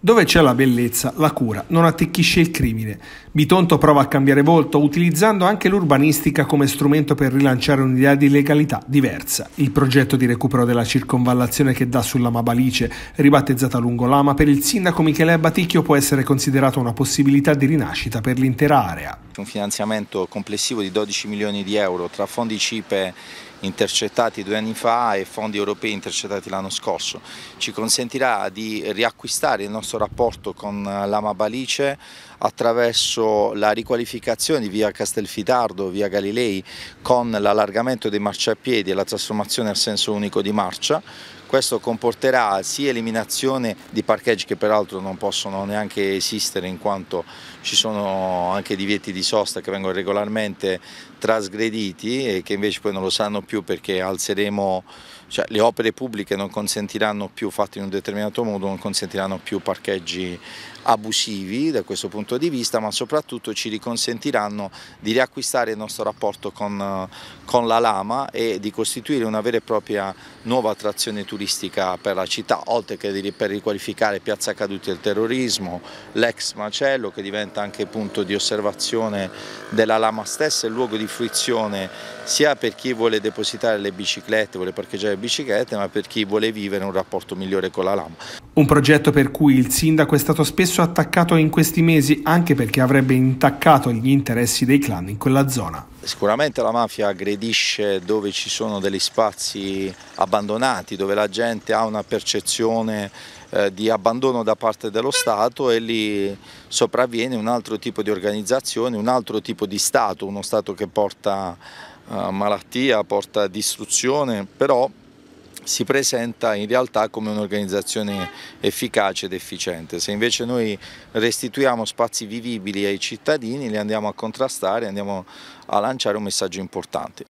Dove c'è la bellezza, la cura, non attecchisce il crimine. Bitonto prova a cambiare volto utilizzando anche l'urbanistica come strumento per rilanciare un'idea di legalità diversa. Il progetto di recupero della circonvallazione che dà sulla Mabalice, ribattezzata Lungolama, per il sindaco Michele Abaticchio può essere considerato una possibilità di rinascita per l'intera area un finanziamento complessivo di 12 milioni di euro tra fondi CIPE intercettati due anni fa e fondi europei intercettati l'anno scorso. Ci consentirà di riacquistare il nostro rapporto con l'Ama Balice attraverso la riqualificazione di via Castelfidardo, via Galilei con l'allargamento dei marciapiedi e la trasformazione al senso unico di marcia questo comporterà sia eliminazione di parcheggi che peraltro non possono neanche esistere in quanto ci sono anche divieti di sosta che vengono regolarmente trasgrediti e che invece poi non lo sanno più perché alzeremo cioè, le opere pubbliche non consentiranno più, fatte in un determinato modo, non consentiranno più parcheggi abusivi da questo punto di vista, ma soprattutto ci riconsentiranno di riacquistare il nostro rapporto con, con la lama e di costituire una vera e propria nuova attrazione turistica per la città, oltre che di, per riqualificare Piazza Caduti del Terrorismo, l'ex macello che diventa anche punto di osservazione della lama stessa e luogo di fruizione sia per chi vuole depositare le biciclette, vuole parcheggiare biciclette, ma per chi vuole vivere un rapporto migliore con la lama. Un progetto per cui il sindaco è stato spesso attaccato in questi mesi anche perché avrebbe intaccato gli interessi dei clan in quella zona. Sicuramente la mafia aggredisce dove ci sono degli spazi abbandonati, dove la gente ha una percezione eh, di abbandono da parte dello Stato e lì sopravviene un altro tipo di organizzazione, un altro tipo di Stato, uno Stato che porta eh, malattia, porta distruzione, però si presenta in realtà come un'organizzazione efficace ed efficiente. Se invece noi restituiamo spazi vivibili ai cittadini, li andiamo a contrastare, andiamo a lanciare un messaggio importante.